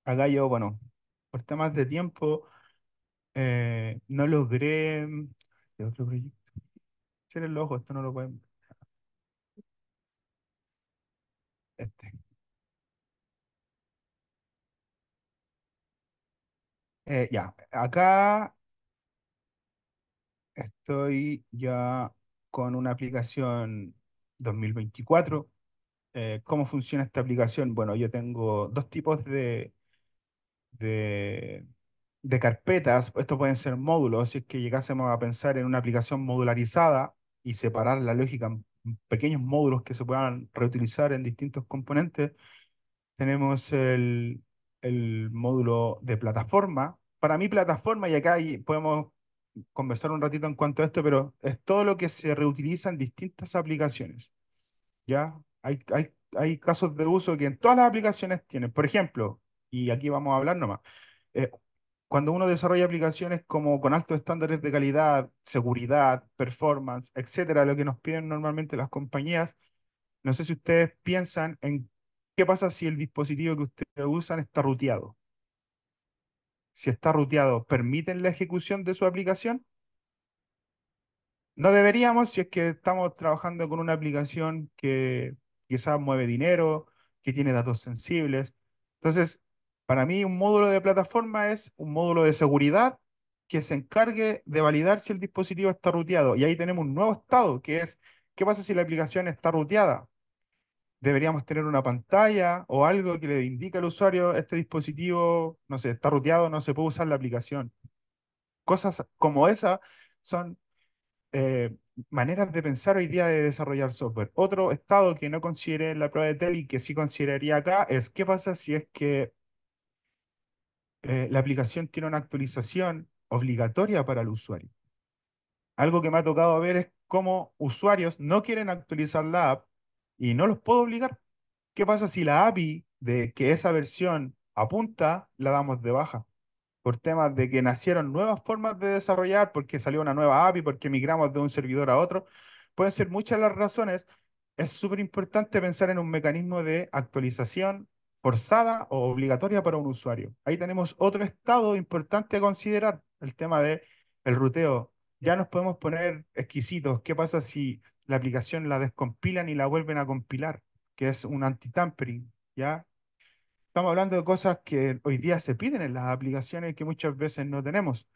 acá yo, bueno, por temas de tiempo, eh, no logré... ¿Qué otro proyecto? Cierren los ojos, esto no lo pueden Este. Eh, ya, acá estoy ya con una aplicación 2024. Eh, ¿cómo funciona esta aplicación? Bueno, yo tengo dos tipos de, de, de carpetas. Estos pueden ser módulos. Si es que llegásemos a pensar en una aplicación modularizada y separar la lógica en pequeños módulos que se puedan reutilizar en distintos componentes, tenemos el el módulo de plataforma. Para mí plataforma, y acá podemos conversar un ratito en cuanto a esto, pero es todo lo que se reutiliza en distintas aplicaciones. ¿Ya? Hay, casos de uso que en todas las aplicaciones tienen. Por ejemplo, y aquí vamos a hablar nomás, eh, cuando uno desarrolla aplicaciones como con altos estándares de calidad, seguridad, performance, etcétera, lo que nos piden normalmente las compañías, no sé si ustedes piensan en ¿Qué pasa si el dispositivo que ustedes usan está ruteado? Si está ruteado, ¿permiten la ejecución de su aplicación? No deberíamos si es que estamos trabajando con una aplicación que quizás mueve dinero, que tiene datos sensibles. Entonces, para mí un módulo de plataforma es un módulo de seguridad que se encargue de validar si el dispositivo está ruteado. Y ahí tenemos un nuevo estado, que es, ¿qué pasa si la aplicación está ruteada? deberíamos tener una pantalla o algo que le indique al usuario, este dispositivo, no sé, está ruteado, no se puede usar la aplicación. Cosas como esa son eh, maneras de pensar hoy día de desarrollar software. Otro estado que no consideré en la prueba de TEL y que sí consideraría acá es qué pasa si es que eh, la aplicación tiene una actualización obligatoria para el usuario. Algo que me ha tocado ver es cómo usuarios no quieren actualizar la app y no los puedo obligar. ¿Qué pasa si la API de que esa versión apunta la damos de baja? Por temas de que nacieron nuevas formas de desarrollar, porque salió una nueva API, porque migramos de un servidor a otro. Pueden ser muchas las razones. Es súper importante pensar en un mecanismo de actualización forzada o obligatoria para un usuario. Ahí tenemos otro estado importante a considerar, el tema de el ruteo. Ya nos podemos poner exquisitos. ¿Qué pasa si la aplicación la descompilan y la vuelven a compilar, que es un anti-tampering, ¿ya? Estamos hablando de cosas que hoy día se piden en las aplicaciones que muchas veces no tenemos.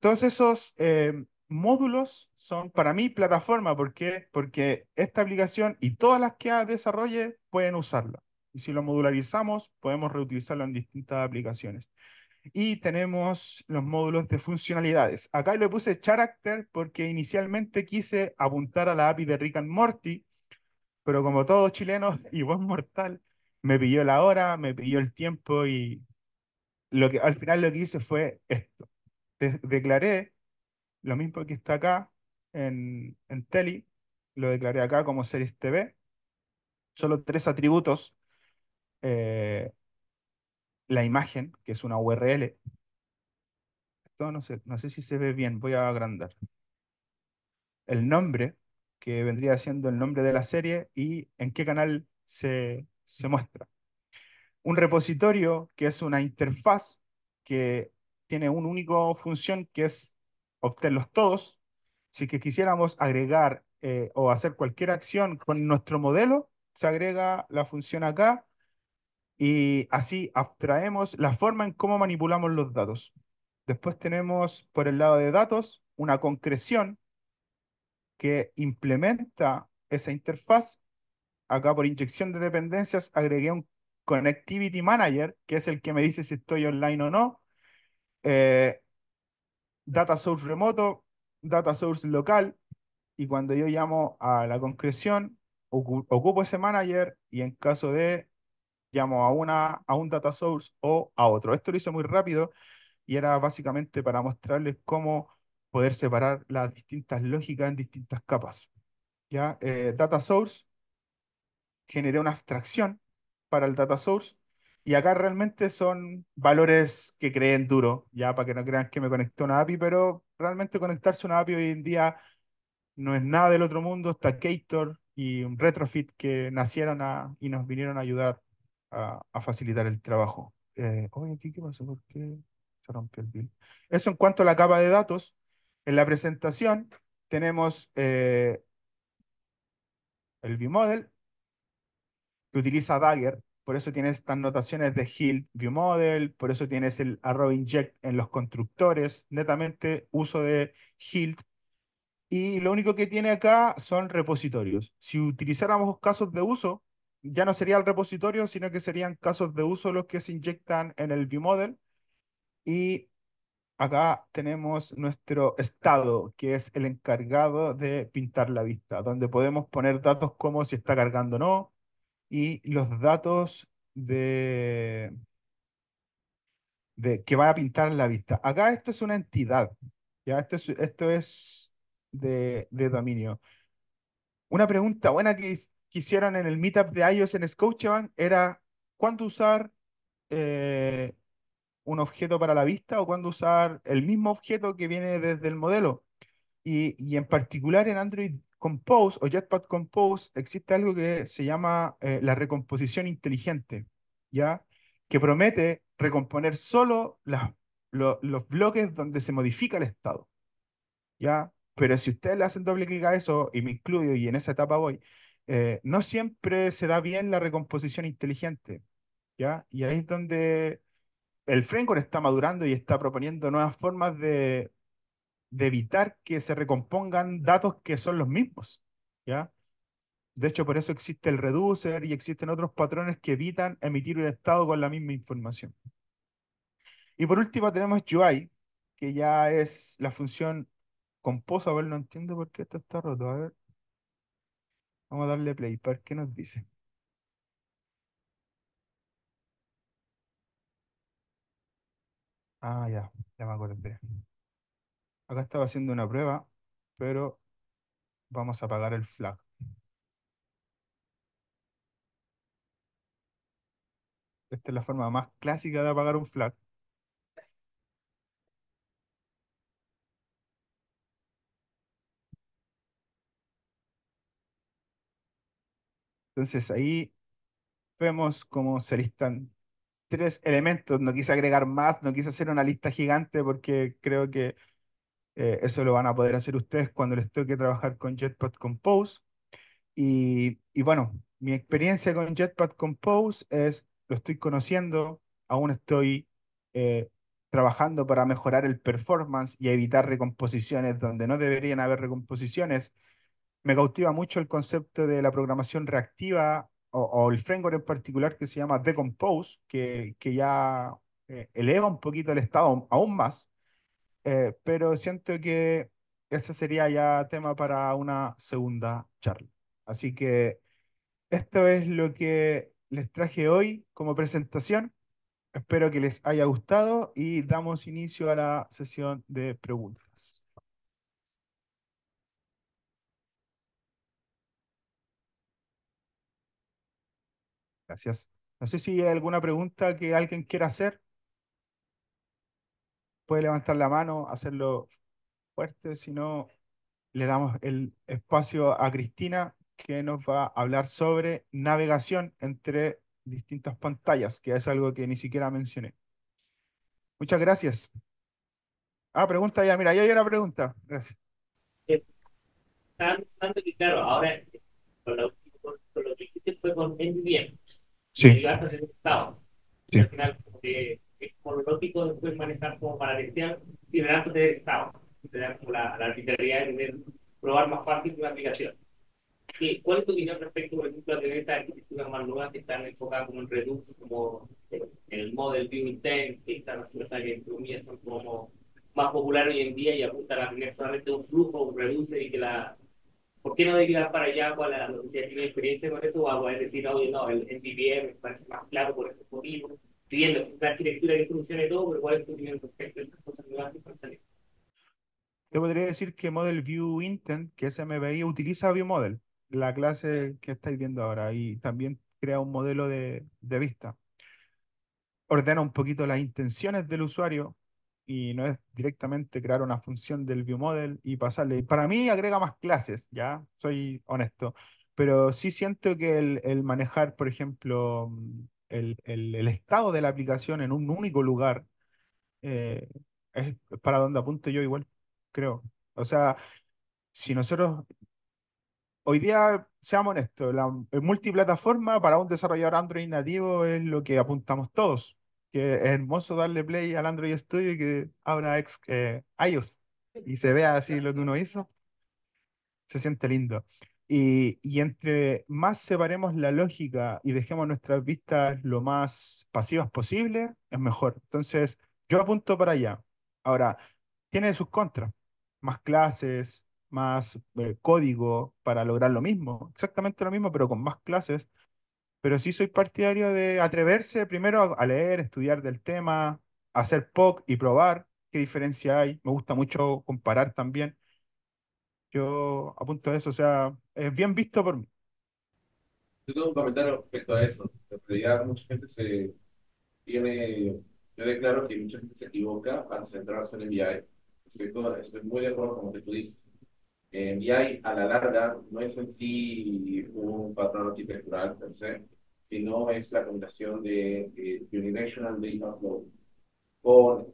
Todos esos eh, módulos son para mí plataforma, ¿por Porque esta aplicación y todas las que desarrolle pueden usarla. Y si lo modularizamos, podemos reutilizarlo en distintas aplicaciones. Y tenemos los módulos de funcionalidades. Acá le puse character porque inicialmente quise apuntar a la API de Rick and Morty, pero como todos chilenos y buen mortal, me pilló la hora, me pilló el tiempo y lo que, al final lo que hice fue esto. declaré lo mismo que está acá en, en Teli, lo declaré acá como Series TV. Solo tres atributos eh, la imagen, que es una URL. Esto no sé, no sé si se ve bien, voy a agrandar. El nombre, que vendría siendo el nombre de la serie y en qué canal se, muestra. Un repositorio, que es una interfaz que tiene una única función, que es obtenerlos todos. Si que quisiéramos agregar eh, o hacer cualquier acción con nuestro modelo, se agrega la función acá y así abstraemos la forma en cómo manipulamos los datos. Después tenemos por el lado de datos una concreción que implementa esa interfaz. Acá por inyección de dependencias agregué un Connectivity Manager, que es el que me dice si estoy online o no. Eh, data Source remoto, Data Source local. Y cuando yo llamo a la concreción, ocupo ese manager y en caso de llamo a, una, a un data source o a otro. Esto lo hice muy rápido y era básicamente para mostrarles cómo poder separar las distintas lógicas en distintas capas. ¿ya? Eh, data source, generé una abstracción para el data source y acá realmente son valores que creen duro, ya para que no crean que me conecté a una API, pero realmente conectarse a una API hoy en día no es nada del otro mundo, está Kator y un Retrofit que nacieron a, y nos vinieron a ayudar a, facilitar el trabajo. Eh, oye, ¿qué, pasó? ¿Por qué se rompió el Eso en cuanto a la capa de datos. En la presentación tenemos eh, el ViewModel, que utiliza Dagger, por eso tiene estas notaciones de view ViewModel, por eso tienes el arrow inject en los constructores, netamente uso de Hilt. Y lo único que tiene acá son repositorios. Si utilizáramos casos de uso, ya no sería el repositorio, sino que serían casos de uso los que se inyectan en el ViewModel. Y acá tenemos nuestro estado, que es el encargado de pintar la vista, donde podemos poner datos como si está cargando o no, y los datos de, de que va a pintar la vista. Acá esto es una entidad, ya esto es, esto es de, de dominio. Una pregunta buena que que en el meetup de iOS en Scotiabank era cuándo usar eh, un objeto para la vista o cuándo usar el mismo objeto que viene desde el modelo. Y, y en particular en Android Compose o Jetpack Compose existe algo que se llama eh, la recomposición inteligente, ¿ya? que promete recomponer solo las, los bloques donde se modifica el estado. ¿ya? Pero si ustedes le hacen doble clic a eso, y me incluyo, y en esa etapa voy, eh, no siempre se da bien la recomposición inteligente, ¿ya? Y ahí es donde el framework está madurando y está proponiendo nuevas formas de, evitar que se recompongan datos que son los mismos, ¿ya? De hecho, por eso existe el reducer y existen otros patrones que evitan emitir un estado con la misma información. Y por último tenemos UI, que ya es la función composa. A ver, no entiendo por qué esto está roto. A ver. Vamos a darle play para qué nos dice. Ah, ya, ya me acordé. Acá estaba haciendo una prueba, pero vamos a apagar el flag. Esta es la forma más clásica de apagar un flag. Entonces ahí vemos cómo se listan tres elementos. No quise agregar más, no quise hacer una lista gigante porque creo que eh, eso lo van a poder hacer ustedes cuando les toque trabajar con Jetpack Compose. Y, bueno, mi experiencia con Jetpack Compose es, lo estoy conociendo, aún estoy eh, trabajando para mejorar el performance y evitar recomposiciones donde no deberían haber recomposiciones me cautiva mucho el concepto de la programación reactiva o, el framework en particular que se llama Decompose, que, que ya eh, eleva un poquito el estado aún más, eh, pero siento que ese sería ya tema para una segunda charla. Así que esto es lo que les traje hoy como presentación. Espero que les haya gustado y damos inicio a la sesión de preguntas. Gracias. No sé si hay alguna pregunta que alguien quiera hacer. Puede levantar la mano, hacerlo fuerte, si no, le damos el espacio a Cristina, que nos va a hablar sobre navegación entre distintas pantallas, que es algo que ni siquiera mencioné. Muchas gracias. Ah, pregunta ya, mira, ya hay una pregunta. Gracias. Eh, pensando que, claro, ahora que hiciste fue con NVM. Sí. hasta el estado. Al final, eh, es como lo lógico después manejar como para testear sin el de estado. Tener como la, la arbitrariedad de poder probar más fácil una aplicación. ¿Cuál es tu opinión respecto, por ejemplo, a tener estas arquitecturas más nuevas que están enfocadas como en Redux, como en el Model View Intent, que están haciendo, o que entre son como más populares hoy en día y apuntan a tener solamente un flujo, un reduce y que la ¿por qué no derivar para allá cuál la noticia que tiene experiencia con eso? O a decir, oye, no, el NDBM me parece más claro por estos motivos, pidiendo la arquitectura que y todo, pero cuál es tu opinión respecto a estas cosas nuevas que Yo podría decir que Model View Intent, que es MVI, utiliza ViewModel, la clase que estáis viendo ahora, y también crea un modelo de, de vista. Ordena un poquito las intenciones del usuario y no es directamente crear una función del ViewModel y pasarle. Para mí agrega más clases, ya, soy honesto, pero sí siento que el, manejar, por ejemplo, mm, el, estado de la aplicación en un único lugar eh, es para donde apunto yo igual, creo. O sea, si nosotros... Hoy día, seamos honestos, la multiplataforma para un desarrollador Android nativo es lo que apuntamos todos que es hermoso darle play al Android Studio y que abra ex, eh, iOS y se vea así lo que uno hizo. Se siente lindo. Y, y, entre más separemos la lógica y dejemos nuestras vistas lo más pasivas posible, es mejor. Entonces, yo apunto para allá. Ahora, tiene sus contras. Más clases, más eh, código para lograr lo mismo. Exactamente lo mismo, pero con más clases pero sí soy partidario de atreverse primero a leer, estudiar del tema, hacer POC y probar qué diferencia hay. Me gusta mucho comparar también. Yo apunto a eso, o sea, es bien visto por mí. Yo tengo un comentario respecto a eso. tiene. Yo declaro que mucha gente se equivoca al centrarse en el VI. estoy muy de acuerdo con lo que tú dices. Eh, a la larga, no es en sí un patrón arquitectural per sino es la combinación de, de unidirectional data flow con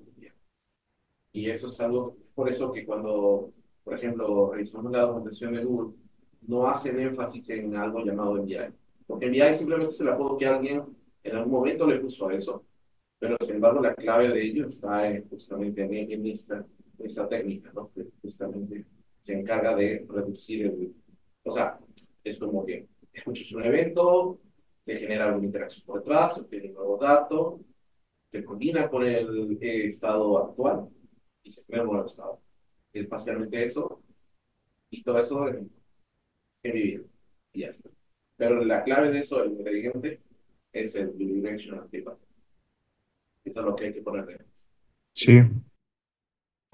Y eso es algo, por eso que cuando, por ejemplo, revisamos la documentación de Google, no hacen énfasis en algo llamado MBI. Porque MBI simplemente se la puedo que alguien en algún momento le puso a eso. Pero sin embargo, la clave de ello está justamente en, esta, esta técnica, ¿no? justamente se encarga de reducir el... O sea, es como que escuchas un evento, se genera alguna interacción por detrás, se obtiene un nuevo dato, se combina con el eh, estado actual y se crea un nuevo estado. es parcialmente eso, y todo eso es vivir. Y ya está. Pero la clave de eso, el ingrediente, es el bidirectional Eso es lo que hay que poner Sí,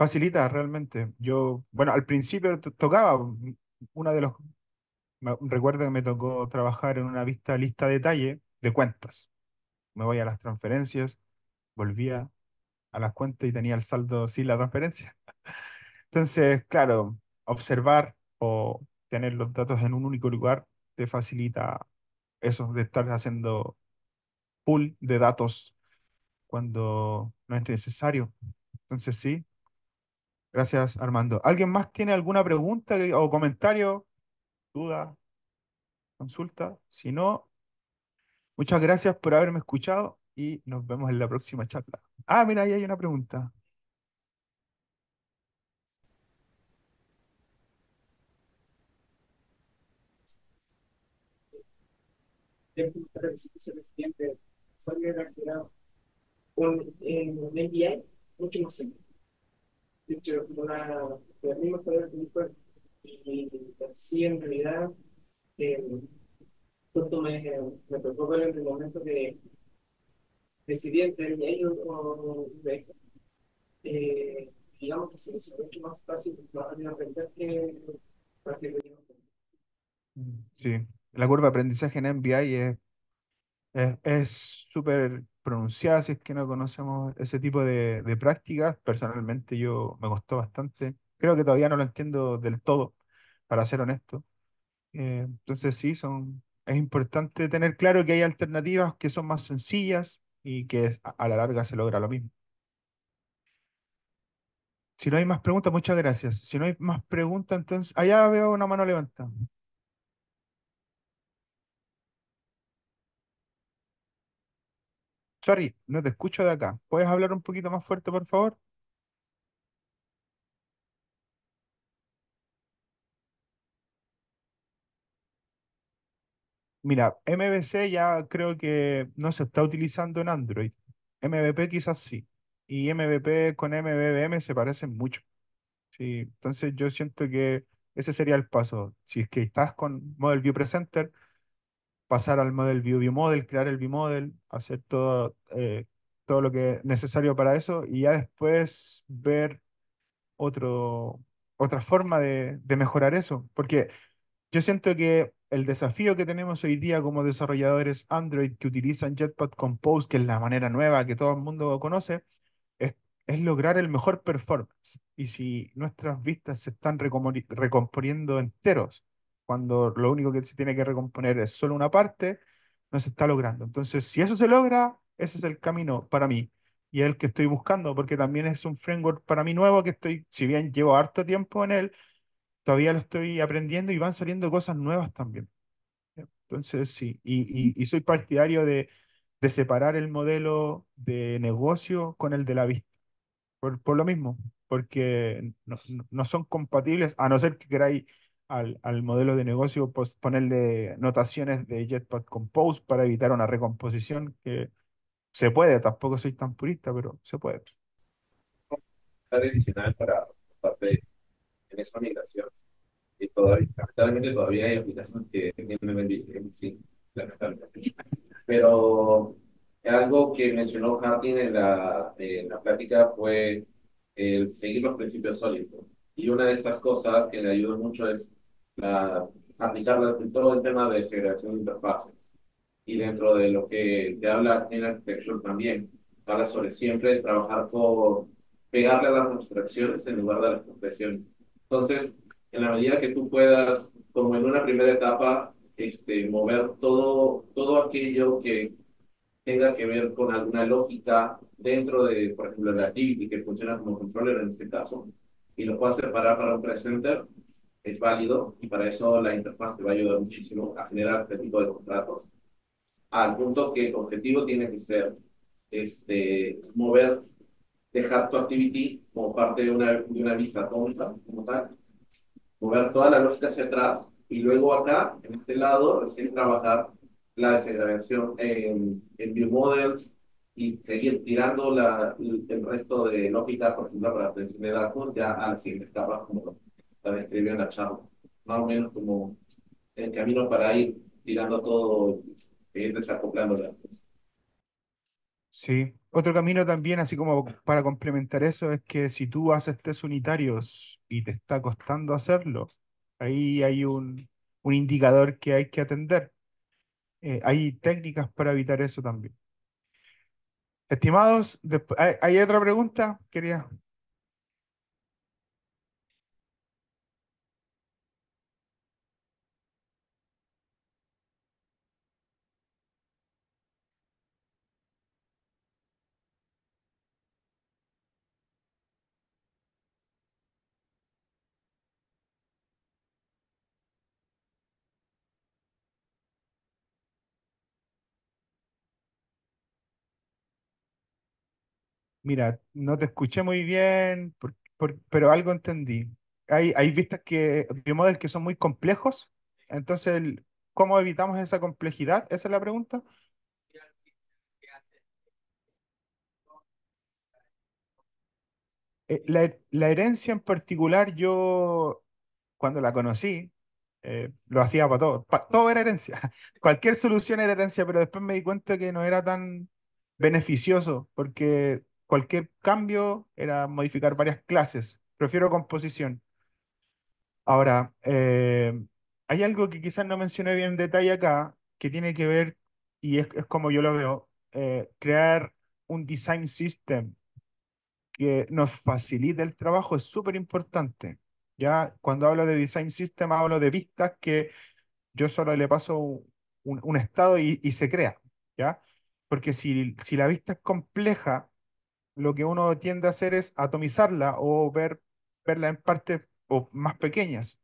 Facilita realmente. Yo, bueno, al principio tocaba mm, una de los. Recuerdo que me tocó trabajar en una vista lista detalle de cuentas. Me voy a las transferencias, volvía a las cuentas y tenía el saldo sin la transferencia. Entonces, claro, observar o tener los datos en un único lugar te facilita eso de estar haciendo pool de datos cuando no es necesario. Entonces, sí, Gracias, Armando. ¿Alguien más tiene alguna pregunta o comentario? ¿Duda? ¿Consulta? Si no, muchas gracias por haberme escuchado y nos vemos en la próxima charla. Ah, mira, ahí hay una pregunta. fue un, hecho una, y así en realidad eh, justo me, me preocupó en el momento que decidí entre ellos o eh, digamos que sí, es mucho más fácil más de aprender que cualquier Sí, la curva de aprendizaje en MBI es es súper pronunciadas, si es que no conocemos ese tipo de, prácticas. Personalmente yo me costó bastante. Creo que todavía no lo entiendo del todo, para ser honesto. Eh, entonces sí, son, es importante tener claro que hay alternativas que son más sencillas y que a la larga se logra lo mismo. Si no hay más preguntas, muchas gracias. Si no hay más preguntas, entonces... Allá veo una mano levantada. Sorry, no te escucho de acá. ¿Puedes hablar un poquito más fuerte, por favor? Mira, MVC ya creo que no se está utilizando en Android. MVP quizás sí. Y MVP con MVVM se parecen mucho. Sí, entonces yo siento que ese sería el paso. Si es que estás con Model View Presenter, pasar al model view view model, crear el view model, hacer todo, eh, todo lo que es necesario para eso y ya después ver otro, otra forma de, de mejorar eso. Porque yo siento que el desafío que tenemos hoy día como desarrolladores Android que utilizan Jetpack Compose, que es la manera nueva que todo el mundo conoce, es, es lograr el mejor performance. Y si nuestras vistas se están recomponiendo enteros cuando lo único que se tiene que recomponer es solo una parte, no se está logrando. Entonces, si eso se logra, ese es el camino para mí y es el que estoy buscando, porque también es un framework para mí nuevo que estoy, si bien llevo harto tiempo en él, todavía lo estoy aprendiendo y van saliendo cosas nuevas también. Entonces, sí, y, soy partidario de, separar el modelo de negocio con el de la vista, por, lo mismo, porque no, son compatibles, a no ser que queráis al, al modelo de negocio, pues, ponerle notaciones de Jetpack Compose para evitar una recomposición que se puede, tampoco soy tan purista, pero se puede. adicional para en esa migración. Y todavía, todavía hay aplicaciones que tienen sí, Pero algo que mencionó Jardín en la, en la plática fue el seguir los principios sólidos. Y una de estas cosas que le ayudó mucho es la, aplicar todo el tema de segregación de interfaces. Y dentro de lo que te habla en Architecture también, para sobre siempre trabajar por pegarle a las abstracciones en lugar de las compresiones. Entonces, en la medida que tú puedas, como en una primera etapa, este, mover todo, todo aquello que tenga que ver con alguna lógica dentro de, por ejemplo, la activity que funciona como controller en este caso, y lo puedas separar para un presenter, es válido y para eso la interfaz te va a ayudar muchísimo a generar este tipo de contratos. Al punto que el objetivo tiene que ser este, mover, dejar tu activity como parte de una, de una vista tonta, como tal, mover toda la lógica hacia atrás y luego acá, en este lado, recién trabajar la desagregación en, en view models y seguir tirando la, el, resto de lógica, por ejemplo, para la atención de datos ya al siguiente etapa como la describió en la Más o menos como el camino para ir tirando todo, y ir Sí. Otro camino también, así como para complementar eso, es que si tú haces test unitarios y te está costando hacerlo, ahí hay un, indicador que hay que atender. Eh, hay técnicas para evitar eso también. Estimados, ¿hay, ¿hay otra pregunta? Quería. Mira, no te escuché muy bien, pero algo entendí. Hay, vistas que, del que son muy complejos, entonces, ¿cómo evitamos esa complejidad? Esa es la pregunta. Eh, la, herencia en particular, yo cuando la conocí, eh, lo hacía para todo. Para, todo era herencia. Cualquier solución era herencia, pero después me di cuenta que no era tan beneficioso, porque cualquier cambio era modificar varias clases. Prefiero composición. Ahora, eh, hay algo que quizás no mencioné bien en detalle acá, que tiene que ver, y es, como yo lo veo, eh, crear un design system que nos facilite el trabajo es súper importante. Ya cuando hablo de design system, hablo de vistas que yo solo le paso un, un, estado y, y, se crea. ¿ya? Porque si, si la vista es compleja, lo que uno tiende a hacer es atomizarla o ver, verla en partes o más pequeñas.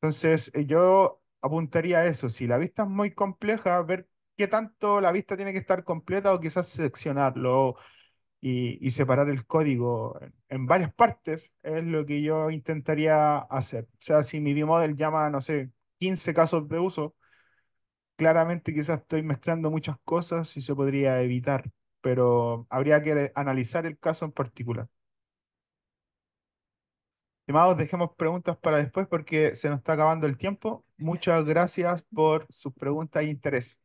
Entonces, eh, yo apuntaría a eso. Si la vista es muy compleja, ver qué tanto la vista tiene que estar completa o quizás seleccionarlo y, separar el código en, varias partes es lo que yo intentaría hacer. O sea, si mi model llama, no sé, 15 casos de uso, claramente quizás estoy mezclando muchas cosas y se podría evitar pero habría que analizar el caso en particular. Estimados, dejemos preguntas para después porque se nos está acabando el tiempo. Muchas gracias por sus preguntas e interés.